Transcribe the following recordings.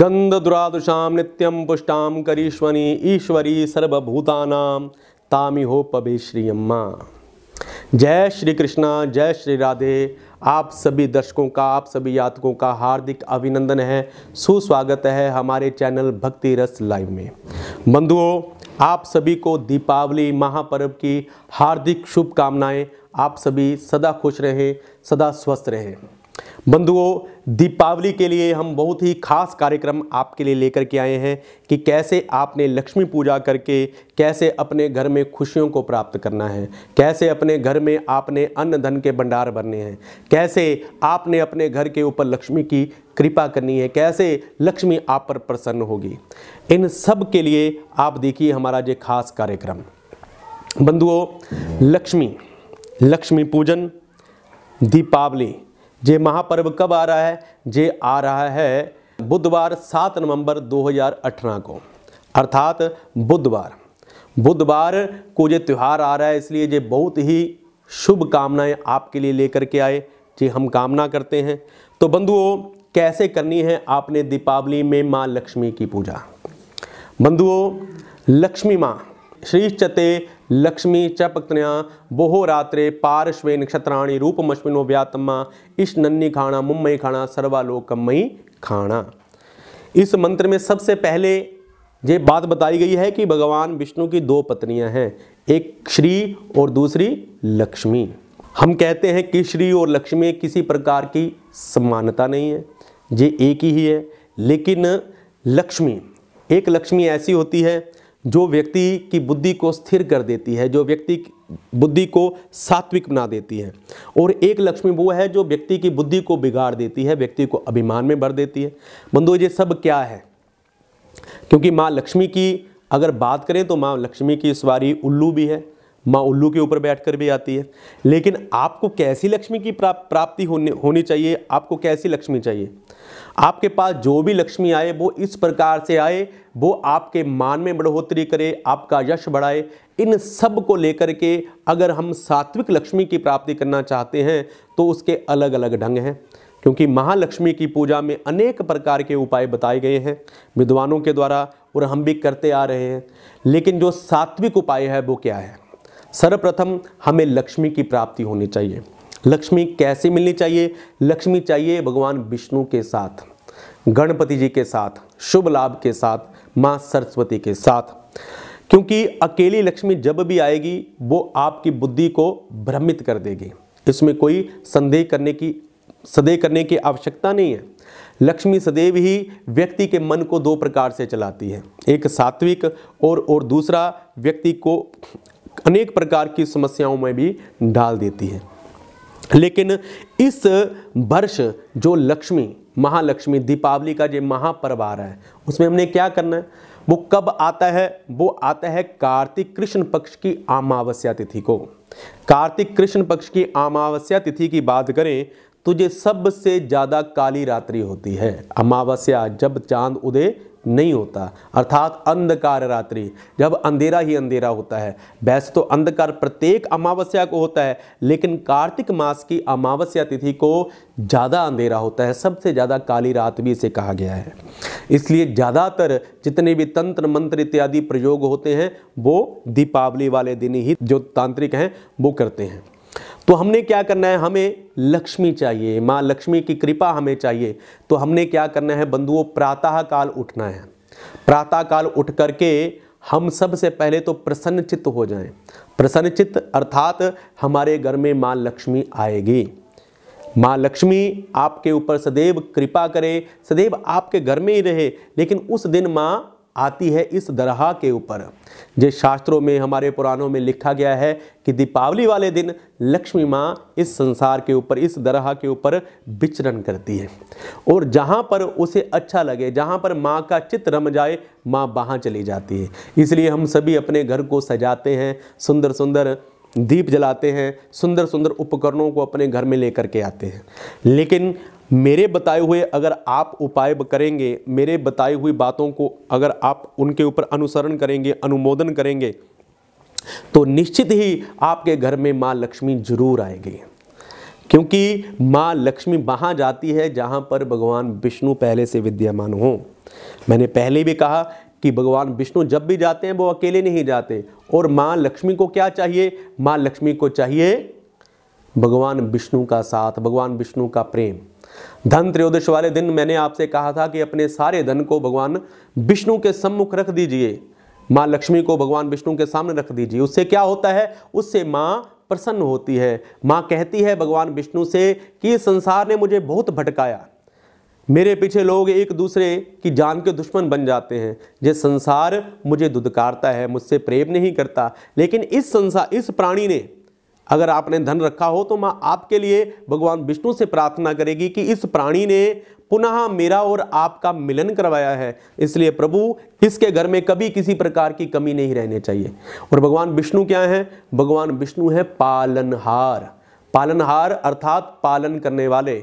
गंध दुरादुषा नित्यम पुष्टा करीश्वरी ईश्वरी सर्वभूतानाम अम्मा जय श्री कृष्णा जय श्री राधे आप सभी दर्शकों का आप सभी यात्रकों का हार्दिक अभिनंदन है सुस्वागत है हमारे चैनल भक्ति रस लाइव में बंधुओं आप सभी को दीपावली महापर्व की हार्दिक शुभकामनाएं आप सभी सदा खुश रहें सदा स्वस्थ रहें बंधुओं दीपावली के लिए हम बहुत ही खास कार्यक्रम आपके लिए लेकर के आए हैं कि कैसे आपने लक्ष्मी पूजा करके कैसे अपने घर में खुशियों को प्राप्त करना है कैसे अपने घर में आपने अन्न धन के भंडार भरने हैं कैसे आपने अपने घर के ऊपर लक्ष्मी की कृपा करनी है कैसे लक्ष्मी आप पर प्रसन्न होगी इन सब के लिए आप देखिए हमारा ये खास कार्यक्रम बंधुओं लक्ष्मी लक्ष्मी पूजन दीपावली जे महापर्व कब आ रहा है जे आ रहा है बुधवार 7 नवंबर 2018 को अर्थात बुधवार बुधवार को ये त्यौहार आ रहा है इसलिए ये बहुत ही शुभ कामनाएं आपके लिए लेकर के आए जी हम कामना करते हैं तो बंधुओं कैसे करनी है आपने दीपावली में माँ लक्ष्मी की पूजा बंधुओं लक्ष्मी माँ श्री चते लक्ष्मी च पत्न्या बोहोरात्रे पार्श्वे नक्षत्राणी रूपमश्विनो व्यातम्मा इस नन्नी खाना मुम्मई खाना सर्वालोकमयी खाना इस मंत्र में सबसे पहले ये बात बताई गई है कि भगवान विष्णु की दो पत्नियां हैं एक श्री और दूसरी लक्ष्मी हम कहते हैं कि श्री और लक्ष्मी किसी प्रकार की समानता नहीं है ये एक ही है लेकिन लक्ष्मी एक लक्ष्मी ऐसी होती है जो व्यक्ति की बुद्धि को स्थिर कर देती है जो व्यक्ति बुद्धि को सात्विक बना देती है और एक लक्ष्मी वो है जो व्यक्ति की बुद्धि को बिगाड़ देती है व्यक्ति को अभिमान में भर देती है बंधु ये सब क्या है क्योंकि माँ लक्ष्मी की अगर बात करें तो माँ लक्ष्मी की सवारी उल्लू भी है माँ उल्लू के ऊपर बैठकर भी आती है लेकिन आपको कैसी लक्ष्मी की प्राप्ति होने होनी चाहिए आपको कैसी लक्ष्मी चाहिए आपके पास जो भी लक्ष्मी आए वो इस प्रकार से आए वो आपके मान में बढ़ोतरी करे आपका यश बढ़ाए इन सब को लेकर के अगर हम सात्विक लक्ष्मी की प्राप्ति करना चाहते हैं तो उसके अलग अलग ढंग हैं क्योंकि महालक्ष्मी की पूजा में अनेक प्रकार के उपाय बताए गए हैं विद्वानों के द्वारा और हम भी करते आ रहे हैं लेकिन जो सात्विक उपाय है वो क्या है सर्वप्रथम हमें लक्ष्मी की प्राप्ति होनी चाहिए लक्ष्मी कैसे मिलनी चाहिए लक्ष्मी चाहिए भगवान विष्णु के साथ गणपति जी के साथ शुभ लाभ के साथ माँ सरस्वती के साथ क्योंकि अकेली लक्ष्मी जब भी आएगी वो आपकी बुद्धि को भ्रमित कर देगी इसमें कोई संदेह करने की सदैव करने की आवश्यकता नहीं है लक्ष्मी सदैव ही व्यक्ति के मन को दो प्रकार से चलाती है एक सात्विक और और दूसरा व्यक्ति को अनेक प्रकार की समस्याओं में भी डाल देती है लेकिन इस वर्ष जो लक्ष्मी महालक्ष्मी दीपावली का जो महापर्व आ रहा है उसमें हमने क्या करना है वो कब आता है वो आता है कार्तिक कृष्ण पक्ष की अमावस्या तिथि को कार्तिक कृष्ण पक्ष की अमावस्या तिथि की बात करें तो ये सबसे ज़्यादा काली रात्रि होती है अमावस्या जब चांद उदय नहीं होता अर्थात अंधकार रात्रि जब अंधेरा ही अंधेरा होता है वैसे तो अंधकार प्रत्येक अमावस्या को होता है लेकिन कार्तिक मास की अमावस्या तिथि को ज़्यादा अंधेरा होता है सबसे ज़्यादा काली रात भी इसे कहा गया है इसलिए ज़्यादातर जितने भी तंत्र मंत्र इत्यादि प्रयोग होते हैं वो दीपावली वाले दिन ही जो तांत्रिक हैं वो करते हैं तो हमने क्या करना है हमें लक्ष्मी चाहिए माँ लक्ष्मी की कृपा हमें चाहिए तो हमने क्या करना है बंधुओं प्रातः काल उठना है प्रातः काल उठ करके हम सबसे पहले तो प्रसन्नचित्त हो जाएं प्रसन्नचित्त अर्थात हमारे घर में माँ लक्ष्मी आएगी माँ लक्ष्मी आपके ऊपर सदैव कृपा करे सदैव आपके घर में ही रहे लेकिन उस दिन माँ आती है इस दरहा के ऊपर जिस शास्त्रों में हमारे पुराणों में लिखा गया है कि दीपावली वाले दिन लक्ष्मी माँ इस संसार के ऊपर इस दरहा के ऊपर विचरण करती है और जहाँ पर उसे अच्छा लगे जहाँ पर माँ का चित्र रम जाए माँ वहाँ चली जाती है इसलिए हम सभी अपने घर को सजाते हैं सुंदर सुंदर दीप जलाते हैं सुंदर सुंदर उपकरणों को अपने घर में लेकर के आते हैं लेकिन मेरे बताए हुए अगर आप उपाय करेंगे मेरे बताई हुई बातों को अगर आप उनके ऊपर अनुसरण करेंगे अनुमोदन करेंगे तो निश्चित ही आपके घर में माँ लक्ष्मी जरूर आएगी क्योंकि माँ लक्ष्मी वहाँ जाती है जहाँ पर भगवान विष्णु पहले से विद्यमान हों मैंने पहले भी कहा कि भगवान विष्णु जब भी जाते हैं वो अकेले नहीं जाते और माँ लक्ष्मी को क्या चाहिए माँ लक्ष्मी को चाहिए भगवान विष्णु का साथ भगवान विष्णु का प्रेम धन त्रयोदश वाले दिन मैंने आपसे कहा था कि अपने सारे धन को भगवान विष्णु के सम्मुख रख दीजिए माँ लक्ष्मी को भगवान विष्णु के सामने रख दीजिए उससे क्या होता है उससे माँ प्रसन्न होती है माँ कहती है भगवान विष्णु से कि संसार ने मुझे बहुत भटकाया मेरे पीछे लोग एक दूसरे की जान के दुश्मन बन जाते हैं ये संसार मुझे दुदकारता है मुझसे प्रेम नहीं करता लेकिन इस संसार इस प्राणी ने अगर आपने धन रखा हो तो माँ आपके लिए भगवान विष्णु से प्रार्थना करेगी कि इस प्राणी ने पुनः मेरा और आपका मिलन करवाया है इसलिए प्रभु इसके घर में कभी किसी प्रकार की कमी नहीं रहने चाहिए और भगवान विष्णु क्या है भगवान विष्णु है पालनहार पालनहार अर्थात पालन करने वाले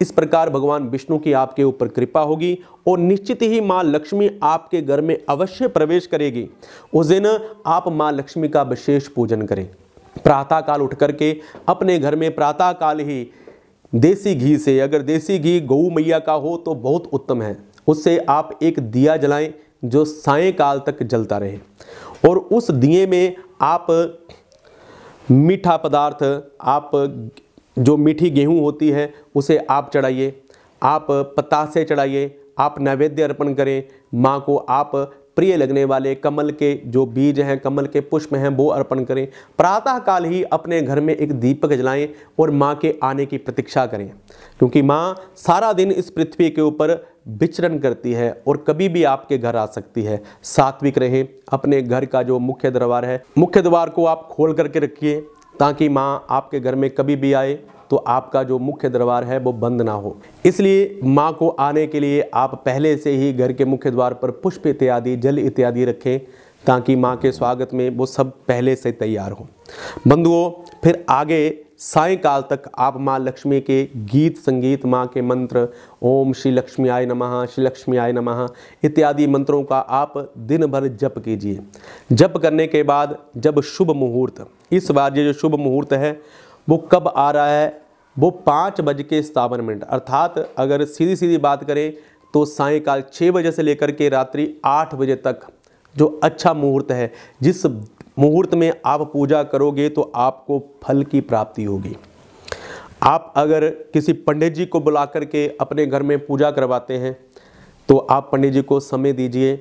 इस प्रकार भगवान विष्णु की आपके ऊपर कृपा होगी और निश्चित ही माँ लक्ष्मी आपके घर में अवश्य प्रवेश करेगी उस दिन आप माँ लक्ष्मी का विशेष पूजन करें प्रातःकाल उठ करके अपने घर में प्रातःकाल ही देसी घी से अगर देसी घी गऊ मैया का हो तो बहुत उत्तम है उससे आप एक दिया जलाएं जो सायकाल तक जलता रहे और उस दिए में आप मीठा पदार्थ आप जो मीठी गेहूँ होती है उसे आप चढ़ाइए आप पतासे चढ़ाइए आप नैवेद्य अर्पण करें माँ को आप प्रिय लगने वाले कमल के जो बीज हैं कमल के पुष्प हैं वो अर्पण करें प्रातःकाल ही अपने घर में एक दीपक जलाएं और माँ के आने की प्रतीक्षा करें क्योंकि माँ सारा दिन इस पृथ्वी के ऊपर विचरण करती है और कभी भी आपके घर आ सकती है सात्विक रहें अपने घर का जो मुख्य दरबार है मुख्य द्वार को आप खोल करके रखिए ताकि माँ आपके घर में कभी भी आए तो आपका जो मुख्य दरबार है वो बंद ना हो इसलिए माँ को आने के लिए आप पहले से ही घर के मुख्य द्वार पर पुष्प इत्यादि जल इत्यादि रखें ताकि माँ के स्वागत में वो सब पहले से तैयार हो बंधुओं फिर आगे सायकाल तक आप माँ लक्ष्मी के गीत संगीत माँ के मंत्र ओम श्री लक्ष्मी आय नमः श्री लक्ष्मी आय नमः इत्यादि मंत्रों का आप दिन भर जप कीजिए जप करने के बाद जब शुभ मुहूर्त इस बार ये जो शुभ मुहूर्त है वो कब आ रहा है वो पाँच बज के सतावन मिनट अर्थात अगर सीधी सीधी बात करें तो सायकाल छः बजे से लेकर के रात्रि आठ बजे तक जो अच्छा मुहूर्त है जिस मुहूर्त में आप पूजा करोगे तो आपको फल की प्राप्ति होगी आप अगर किसी पंडित जी को बुला करके अपने घर में पूजा करवाते हैं तो आप पंडित जी को समय दीजिए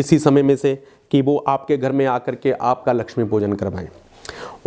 इसी समय में से कि वो आपके घर में आकर के आपका लक्ष्मी पूजन करवाएं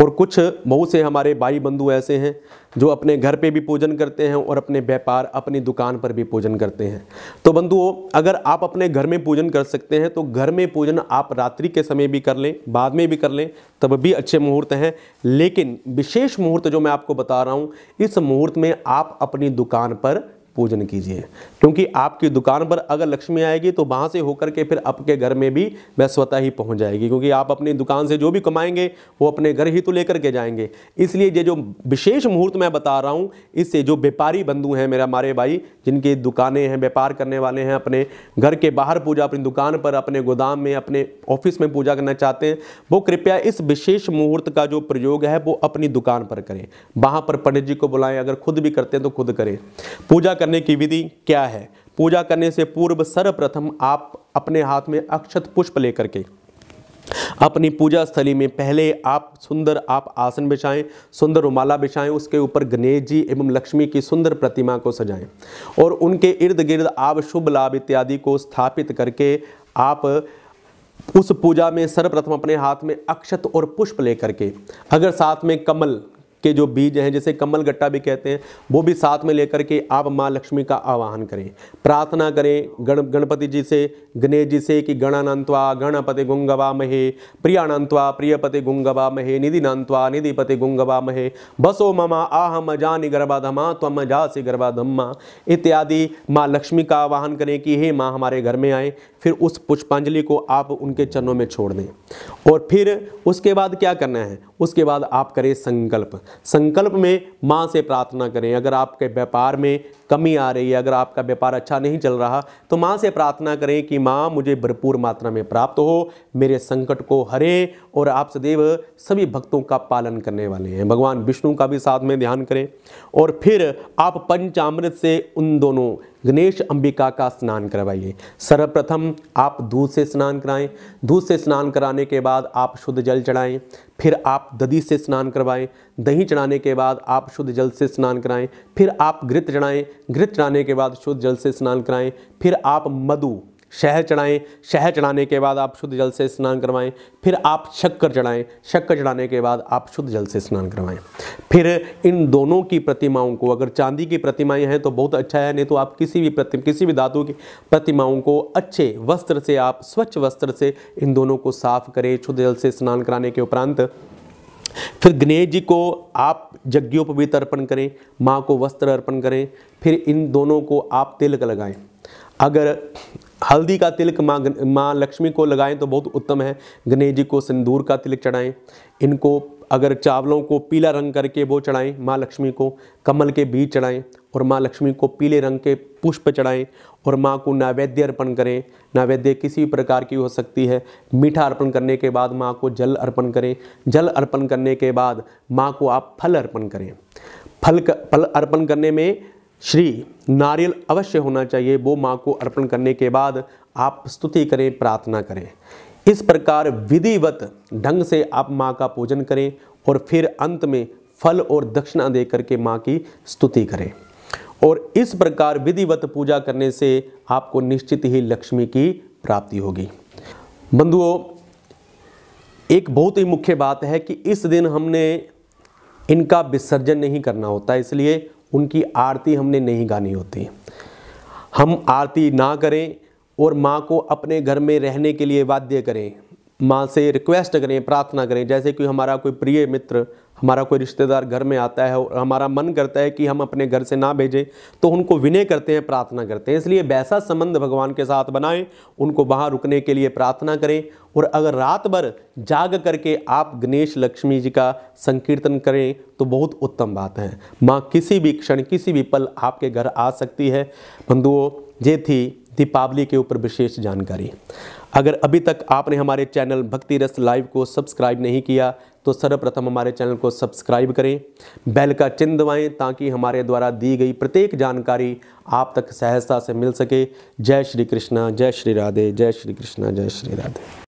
और कुछ बहुत से हमारे भाई बंधु ऐसे हैं जो अपने घर पे भी पूजन करते हैं और अपने व्यापार अपनी दुकान पर भी पूजन करते हैं तो बंधुओं अगर आप अपने घर में पूजन कर सकते हैं तो घर में पूजन आप रात्रि के समय भी कर लें बाद में भी कर लें तब भी अच्छे मुहूर्त हैं लेकिन विशेष मुहूर्त जो मैं आपको बता रहा हूँ इस मुहूर्त में आप अपनी दुकान पर पूजन कीजिए क्योंकि आपकी दुकान पर अगर लक्ष्मी आएगी तो वहाँ से होकर के फिर आपके घर में भी वह स्वतः ही पहुँच जाएगी क्योंकि आप अपनी दुकान से जो भी कमाएंगे वो अपने घर ही तो लेकर के जाएंगे इसलिए ये जो विशेष मुहूर्त मैं बता रहा हूँ इससे जो व्यापारी बंधु हैं मेरा हमारे भाई जिनकी दुकानें हैं व्यापार करने वाले हैं अपने घर के बाहर पूजा अपनी दुकान पर अपने गोदाम में अपने ऑफिस में पूजा करना चाहते हैं वो कृपया इस विशेष मुहूर्त का जो प्रयोग है वो अपनी दुकान पर करें वहाँ पर पंडित जी को बुलाएं अगर खुद भी करते हैं तो खुद करें पूजा करने की विधि क्या है पूजा करने से पूर्व सर्वप्रथम आप अपने हाथ में अक्षत पुष्प लेकर के अपनी पूजा स्थली में पहले आप सुंदर आप आसन बिछाएं सुंदर रुमाला बिछाएं उसके ऊपर गणेश जी एवं लक्ष्मी की सुंदर प्रतिमा को सजाएं और उनके इर्द गिर्द आप शुभ लाभ इत्यादि को स्थापित करके आप उस पूजा में सर्वप्रथम अपने हाथ में अक्षत और पुष्प लेकर के अगर साथ में कमल के जो बीज हैं जैसे कमल गट्टा भी कहते हैं वो भी साथ में लेकर के आप माँ लक्ष्मी का आवाहन करें प्रार्थना करें गण गणपति जी से गणेश जी से कि गणानंतवा गणपति गुंगवा महे प्रियानंतवा प्रियपति गुंगवा महे निधि नंतवा निधिपति गुंगवा महे बसो ममा आह मजानि गर्भाधमा त्वम जासी गर्भाधम्मा इत्यादि माँ लक्ष्मी का आवाहन करें कि हे माँ हमारे घर में आए फिर उस पुष्पांजलि को आप उनके चरणों में छोड़ दें और फिर उसके बाद क्या करना है उसके बाद आप करें संकल्प संकल्प में माँ से प्रार्थना करें अगर आपके व्यापार में कमी आ रही है अगर आपका व्यापार अच्छा नहीं चल रहा तो माँ से प्रार्थना करें कि माँ मुझे भरपूर मात्रा में प्राप्त हो मेरे संकट को हरे और आप सदैव सभी भक्तों का पालन करने वाले हैं भगवान विष्णु का भी साथ में ध्यान करें और फिर आप पंचामृत से उन दोनों गणेश अंबिका का स्नान करवाइए सर्वप्रथम आप दूध से स्नान कराएं दूध से स्नान कराने के बाद आप शुद्ध जल चढ़ाएं फिर आप ददी से स्नान करवाएं दही चढ़ाने के बाद आप शुद्ध जल से स्नान कराएं फिर आप घृत चढ़ाएं घृत चढ़ाने के बाद शुद्ध जल से स्नान कराएं फिर आप मधु शहर चढ़ाएं शहर चढ़ाने के बाद आप शुद्ध जल से स्नान करवाएं फिर आप शक्कर चढ़ाएं शक्कर चढ़ाने के बाद आप शुद्ध जल से स्नान करवाएं फिर इन दोनों की प्रतिमाओं को अगर चांदी की प्रतिमाएं हैं तो बहुत अच्छा है नहीं तो आप किसी भी प्रति किसी भी धातु की प्रतिमाओं को अच्छे वस्त्र से आप स्वच्छ वस्त्र से इन दोनों को साफ करें शुद्ध जल से स्नान कराने के उपरांत फिर गणेश जी को आप यज्ञोपवीत अर्पण करें माँ को वस्त्र अर्पण करें फिर इन दोनों को आप तिलक लगाएं अगर हल्दी का तिलक माँ माँ लक्ष्मी को लगाएं तो बहुत उत्तम है गणेश जी को सिंदूर का तिलक चढ़ाएं इनको अगर चावलों को पीला रंग करके वो चढ़ाएं माँ लक्ष्मी को कमल के बीज चढ़ाएं और माँ लक्ष्मी को पीले रंग के पुष्प चढ़ाएं और माँ को नैवेद्य अर्पण करें नैवेद्य किसी भी प्रकार की हो सकती है मीठा अर्पण करने के बाद माँ को जल अर्पण करें जल अर्पण करने के बाद माँ को आप फल अर्पण करें फल फल अर्पण करने में श्री नारियल अवश्य होना चाहिए वो माँ को अर्पण करने के बाद आप स्तुति करें प्रार्थना करें इस प्रकार विधिवत ढंग से आप माँ का पूजन करें और फिर अंत में फल और दक्षिणा दे करके माँ की स्तुति करें और इस प्रकार विधिवत पूजा करने से आपको निश्चित ही लक्ष्मी की प्राप्ति होगी बंधुओं एक बहुत ही मुख्य बात है कि इस दिन हमने इनका विसर्जन नहीं करना होता इसलिए उनकी आरती हमने नहीं गानी होती हम आरती ना करें और माँ को अपने घर में रहने के लिए वाद्य करें माँ से रिक्वेस्ट करें प्रार्थना करें जैसे कि हमारा कोई प्रिय मित्र हमारा कोई रिश्तेदार घर में आता है और हमारा मन करता है कि हम अपने घर से ना भेजें तो उनको विनय करते हैं प्रार्थना करते हैं इसलिए वैसा संबंध भगवान के साथ बनाएं उनको वहाँ रुकने के लिए प्रार्थना करें और अगर रात भर जाग करके आप गणेश लक्ष्मी जी का संकीर्तन करें तो बहुत उत्तम बात है माँ किसी भी क्षण किसी भी पल आपके घर आ सकती है बंधुओं ये थी दीपावली के ऊपर विशेष जानकारी अगर अभी तक आपने हमारे चैनल भक्ति रस लाइव को सब्सक्राइब नहीं किया तो सर्वप्रथम हमारे चैनल को सब्सक्राइब करें बेल का चिन्ह दबाएं ताकि हमारे द्वारा दी गई प्रत्येक जानकारी आप तक सहजता से मिल सके जय श्री कृष्णा जय श्री राधे जय श्री कृष्णा जय श्री राधे